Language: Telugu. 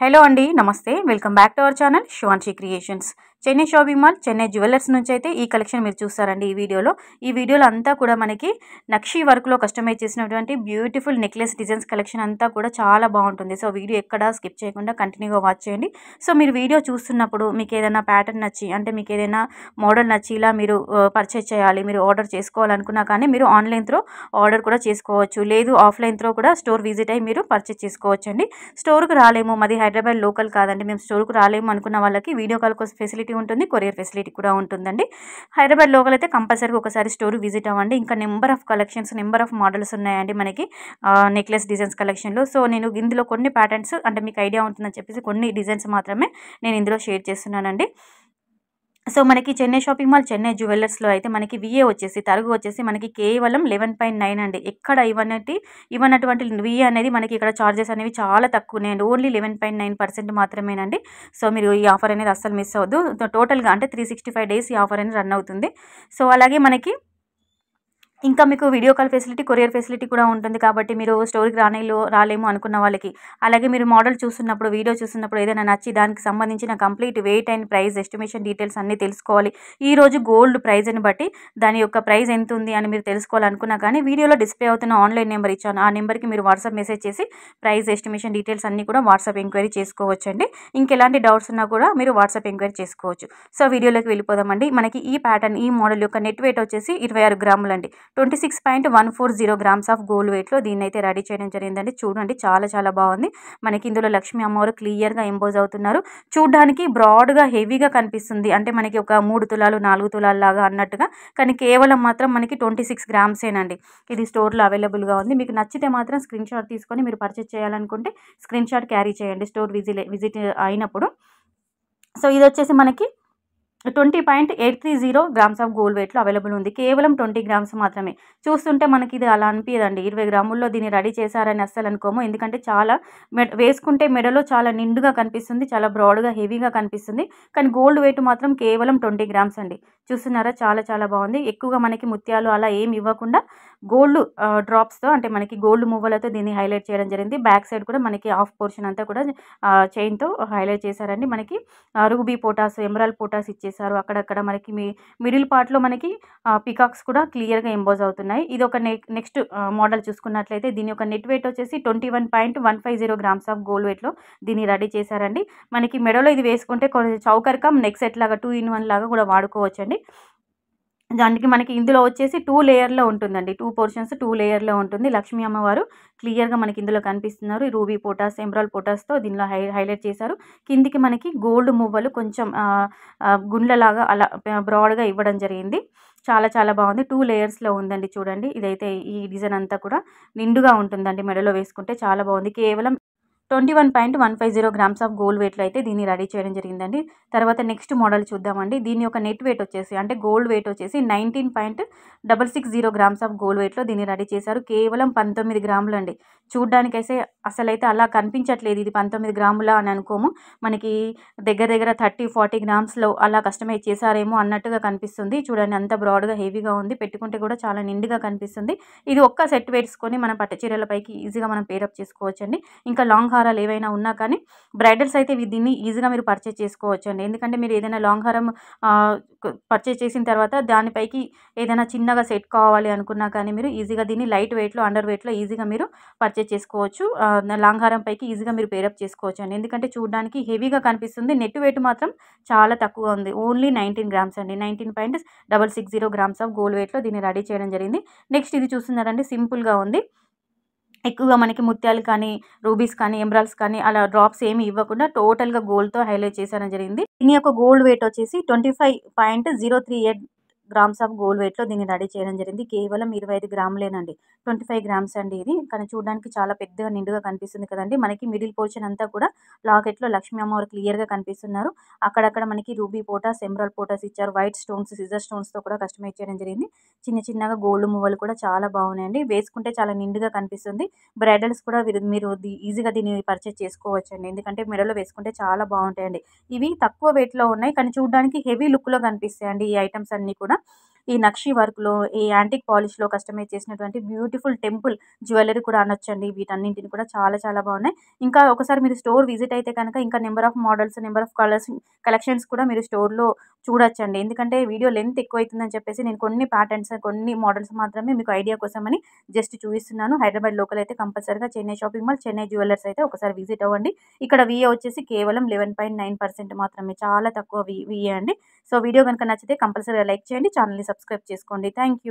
హలో అండి నమస్తే welcome back to our channel Shivanshi creations Chennai shopping mall Chennai jewellers నుంచి అయితే ఈ కలెక్షన్ మీరు చూస్తారండి ఈ వీడియోలో ఈ వీడియోలో అంతా కూడా మనకి నక్షి వర్క్లో కస్టమైజ్ చేసినటువంటి బ్యూటిఫుల్ నెక్లెస్ డిజైన్స్ కలెక్షన్ అంతా కూడా చాలా బాగుంటుంది సో వీడియో ఎక్కడ స్కిప్ చేయకుండా కంటిన్యూగా వాచ్ చేయండి సో మీరు వీడియో చూస్తున్నప్పుడు మీకు ఏదైనా ప్యాటర్న్ నచ్చి అంటే మీకు ఏదైనా మోడల్ నచ్చి ఇలా మీరు పర్చేజ్ చేయాలి మీరు ఆర్డర్ చేసుకోవాలనుకున్నా కానీ మీరు ఆన్లైన్ త్రో ఆర్డర్ కూడా చేసుకోవచ్చు లేదు ఆఫ్లైన్ త్రో కూడా స్టోర్ విజిట్ అయ్యి మీరు పర్చేజ్ చేసుకోవచ్చండి స్టోర్కి రాలేము మాది హైదరాబాద్ లోకల్ కాదండి మేము స్టోర్కి రాలేము అనుకున్న వాళ్ళకి వీడియో కాల్ కోసం ఫెసిలిటీ ఫెసిలిటీ ఉంటుంది కొరియర్ ఫెసిలిటీ కూడా ఉంటుందండి హైదరాబాద్ లోకల్ అయితే కంపల్సరీగా ఒకసారి స్టోర్ విజిట్ అవ్వండి ఇంకా number of collections number of models ఉన్నాయండి మనకి నెక్లెస్ డిజైన్స్ కలెక్షన్లో సో నేను ఇందులో కొన్ని ప్యాటర్న్స్ అంటే మీకు ఐడియా ఉంటుందని చెప్పేసి కొన్ని డిజైన్స్ మాత్రమే నేను ఇందులో షేర్ చేస్తున్నానండి సో మనకి చెన్నై షాపింగ్ మాల్ చెన్నై జ్యువెలర్స్లో అయితే మనకి విఏ వచ్చేసి తరుగు వచ్చేసి మనకి కేవలం లెవెన్ పాయింట్ నైన్ అండి ఎక్కడ ఇవన్నీ ఇవన్నటువంటి విఏ అనేది మనకి ఇక్కడ చార్జెస్ అనేవి చాలా తక్కువనే అండి only eleven point nine percent మాత్రమేనండి సో మీరు ఈ ఆఫర్ అనేది అస్సలు మిస్ అవ్వద్దు టోటల్గా అంటే త్రీ సిక్స్టీ ఫైవ్ డేస్ ఈ ఆఫర్ అనేది రన్ అవుతుంది సో అలాగే మనకి ఇంకా మీకు video call facility courier facility కూడా ఉంటుంది కాబట్టి మీరు స్టోరీకి రానేలో రాలేము అనుకున్న వాళ్ళకి అలాగే మీరు మోడల్ చూస్తున్నప్పుడు వీడియో చూస్తున్నప్పుడు ఏదైనా నచ్చి దానికి సంబంధించిన complete weight and price estimation details అన్నీ తెలుసుకోవాలి ఈ రోజు గోల్డ్ ప్రైజ్ని బట్టి దాని యొక్క ప్రైస్ ఎంత ఉంది అని మీరు తెలుసుకోవాలనుకున్నా కానీ వీడియోలో డిస్ప్లే అవుతున్న ఆన్లైన్ నెంబర్ ఇచ్చాను ఆ నెంబర్కి మీరు వాట్సాప్ మెసేజ్ చేసి ప్రైస్ ఎస్టిమేషన్ డీటెయిల్స్ అన్నీ కూడా వాట్సాప్ ఎంక్వైరీ చేసుకోవచ్చండి ఇంకెలాంటి డౌట్స్ ఉన్నా కూడా మీరు వాట్సాప్ ఎంక్వైరీ చేసుకోవచ్చు సో వీడియోలోకి వెళ్ళిపోదామండి మనకి ఈ ప్యాటర్న్ ఈ మోడల్ యొక్క నెట్ వెయిట్ వచ్చేసి ఇరవై ఆరు గ్రాములండి twenty six point one four zero grams of gold వెయిట్లో దీన్ని అయితే రెడీ చేయడం జరిగిందండి చూడండి చాలా చాలా బాగుంది మనకి ఇందులో లక్ష్మీ అమ్మవారు క్లియర్గా ఎంపోజ్ అవుతున్నారు చూడడానికి బ్రాడ్గా హెవీగా కనిపిస్తుంది అంటే మనకి ఒక మూడు తులాలు నాలుగు తులాలు లాగా అన్నట్టుగా కానీ కేవలం మాత్రం మనకి ట్వంటీ సిక్స్ గ్రామ్సేనండి ఇది స్టోర్లో అవైలబుల్గా ఉంది మీకు నచ్చితే మాత్రం స్క్రీన్ షాట్ తీసుకొని మీరు పర్చేస్ చేయాలనుకుంటే స్క్రీన్ షాట్ క్యారీ చేయండి స్టోర్ విజిట్ విజిట్ అయినప్పుడు సో ఇది వచ్చేసి మనకి twenty point eight three zero grams of gold వెయిట్లో అవైలబుల్ ఉంది కేవలం ట్వంటీ గ్రామ్స్ మాత్రమే చూస్తుంటే మనకి ఇది అలా అనిపించదండి ఇరవై గ్రాముల్లో దీన్ని రెడీ చేశారని అస్సలు అనుకోము ఎందుకంటే చాలా వేసుకుంటే మెడలో చాలా నిండుగా కనిపిస్తుంది చాలా బ్రాడ్గా హెవీగా కనిపిస్తుంది కానీ గోల్డ్ వెయిట్ మాత్రం కేవలం ట్వంటీ గ్రామ్స్ అండి చూస్తున్నారా చాలా చాలా బాగుంది ఎక్కువగా మనకి ముత్యాలు అలా ఏమి ఇవ్వకుండా గోల్డ్ డ్రాప్స్తో అంటే మనకి గోల్డ్ మువ్వలతో దీన్ని హైలైట్ చేయడం జరిగింది బ్యాక్ సైడ్ కూడా మనకి ఆఫ్ పోర్షన్ అంతా కూడా చైన్తో హైలైట్ చేశారండి మనకి రూబీ పోటాస్ ఎమరాల్ పోటాస్ ఇచ్చేసి చేశారు అక్కడక్కడ మనకి మీ మిడిల్ పార్ట్లో మనకి పికాక్స్ కూడా క్లియర్గా ఎంబోజ్ అవుతున్నాయి ఇది ఒక నెక్స్ట్ మోడల్ చూసుకున్నట్లయితే దీని యొక్క నెట్ వెయిట్ వచ్చేసి twenty one point one five zero grams of gold వెయిట్లో దీన్ని రెడీ చేశారండి మనకి మెడలో ఇది వేసుకుంటే కొంచెం చౌకర్కం నెక్స్ట్ సెట్ లాగా టూ ఇన్ వన్ లాగా కూడా వాడుకోవచ్చండి దానికి మనకి ఇందులో వచ్చేసి టూ లేయర్లో ఉంటుందండి టూ పోర్షన్స్ టూ లేయర్లో ఉంటుంది లక్ష్మీ అమ్మవారు క్లియర్గా మనకి ఇందులో కనిపిస్తున్నారు రూబీ పోటాస్ ఎమరాల్ పోటాస్తో దీనిలో హై హైలైట్ చేశారు కిందికి మనకి గోల్డ్ మువ్వలు కొంచెం గుండ్లలాగా అలా బ్రాడ్గా ఇవ్వడం జరిగింది చాలా చాలా బాగుంది టూ లేయర్స్లో ఉందండి చూడండి ఇదైతే ఈ డిజైన్ అంతా కూడా నిండుగా ఉంటుందండి మెడలో వేసుకుంటే చాలా బాగుంది కేవలం twenty one point one five zero grams of gold వెయిట్లో అయితే దీన్ని రెడీ చేయడం జరిగిందండి తర్వాత నెక్స్ట్ మోడల్ చూద్దామండి దీని యొక్క నెట్ వెయిట్ వచ్చేసి అంటే గోల్డ్ వెయిట్ వచ్చేసి nineteen point double six zero grams of gold వెయిట్లో దీన్ని రెడీ చేశారు కేవలం పంతొమ్మిది గ్రాములు అండి చూడ్డానికైతే అసలైతే అలా కనిపించట్లేదు ఇది పంతొమ్మిది గ్రాముల అని అనుకోము మనకి దగ్గర దగ్గర థర్టీ ఫార్టీ గ్రామ్స్లో అలా కస్టమైజ్ చేశారేమో అన్నట్టుగా కనిపిస్తుంది చూడండి అంత బ్రాడ్గా హెవీగా ఉంది పెట్టుకుంటే కూడా చాలా నిండుగా కనిపిస్తుంది ఇది ఒక్క సెట్ వేసుకొని మనం పట్టచీరలపైకి ఈజీగా మనం పేరప్ చేసుకోవచ్చండి ఇంకా లాంగ్ హారాలు ఏవైనా ఉన్నా కానీ బ్రైడల్స్ అయితే దీన్ని ఈజీగా మీరు పర్చేజ్ చేసుకోవచ్చు అండి ఎందుకంటే మీరు ఏదైనా లాంగ్ హారం పర్చేజ్ చేసిన తర్వాత దానిపైకి ఏదైనా చిన్నగా సెట్ కావాలి అనుకున్నా కానీ మీరు ఈజీగా దీన్ని లైట్ వెయిట్లో అండర్ వెయిట్లో ఈజీగా మీరు పర్చేజ్ చేసుకోవచ్చు లాంగ్ హారం పైకి ఈజీగా మీరు పేరప్ చేసుకోవచ్చు అండి ఎందుకంటే చూడడానికి హెవీగా కనిపిస్తుంది నెట్ వెయిట్ మాత్రం చాలా తక్కువగా ఉంది ఓన్లీ నైన్టీన్ గ్రామ్స్ అండి nineteen point double six zero grams of gold వెయిట్లో దీన్ని రెడీ చేయడం జరిగింది నెక్స్ట్ ఇది చూస్తున్నారండి సింపుల్గా ఉంది ఎక్కువగా మనకి ముత్యాలు కానీ రూబీస్ కానీ ఎంబ్రాల్స్ కానీ అలా డ్రాప్స్ ఏమి ఇవ్వకుండా టోటల్గా గోల్డ్తో హైలైట్ చేశారని జరిగింది దీని యొక్క గోల్డ్ వెయిట్ వచ్చేసి twenty five point zero three eight grams of gold వెయిట్లో దీన్ని రెడీ చేయడం జరిగింది కేవలం ఇరవై ఐదు గ్రాములేనండి ట్వంటీ ఫైవ్ గ్రామ్స్ అండి ఇది కానీ చూడడానికి చాలా పెద్దగా నిండుగా కనిపిస్తుంది కదండి మనకి మిడిల్ పోర్షన్ అంతా కూడా లాకెట్లో లక్ష్మీ అమ్మవారు క్లియర్గా కనిపిస్తున్నారు అక్కడక్కడ మనకి రూబీ పోటాస్ ఎమరాల్ పోటాస్ ఇచ్చారు వైట్ స్టోన్స్ సిజర్ స్టోన్స్తో కూడా కస్టమైజ్ చేయడం జరిగింది చిన్న చిన్నగా గోల్డ్ మువ్వలు కూడా చాలా బాగున్నాయండి వేసుకుంటే చాలా నిండుగా కనిపిస్తుంది బ్రైడల్స్ కూడా మీరు ఈజీగా దీన్ని పర్చేస్ చేసుకోవచ్చండి ఎందుకంటే మెడలో వేసుకుంటే చాలా బాగుంటాయండి ఇవి తక్కువ వెయిట్లో ఉన్నాయి కానీ చూడడానికి హెవీ లుక్లో కనిపిస్తాయండి ఈ ఐటమ్స్ అన్నీ కూడా ఈ నక్షి వర్క్లో ఈ యాంటిక్ పాలిష్లో కస్టమైజ్ చేసినటువంటి బ్యూటిఫుల్ టెంపుల్ జ్యువెలరీ కూడా అనొచ్చండి వీటన్నింటిని కూడా చాలా చాలా బాగున్నాయి ఇంకా ఒకసారి మీరు స్టోర్ విజిట్ అయితే కనుక ఇంకా number of models number of colours collections కూడా మీరు స్టోర్లో చూడొచ్చండి ఎందుకంటే వీడియో లెంత్ ఎక్కువ అవుతుందని చెప్పేసి నేను కొన్ని ప్యాటర్న్స్ కొన్ని మోడల్స్ మాత్రమే మీకు ఐడియా కోసమని జస్ట్ చూపిస్తున్నాను హైదరాబాద్ లోకల్ అయితే కంపల్సరీగా Chennai shopping mall Chennai jewellers అయితే ఒకసారి విజిట్ అవ్వండి ఇక్కడ విఏ వచ్చేసి కేవలం లెవెన్ పాయింట్ నైన్ పర్సెంట్ మాత్రమే చాలా తక్కువ విఏ అండి సో వీడియో కనుక నచ్చితే కంపల్సరీగా లైక్ చేయండి ఛానల్ని సబ్స్క్రైబ్ చేసుకోండి థ్యాంక్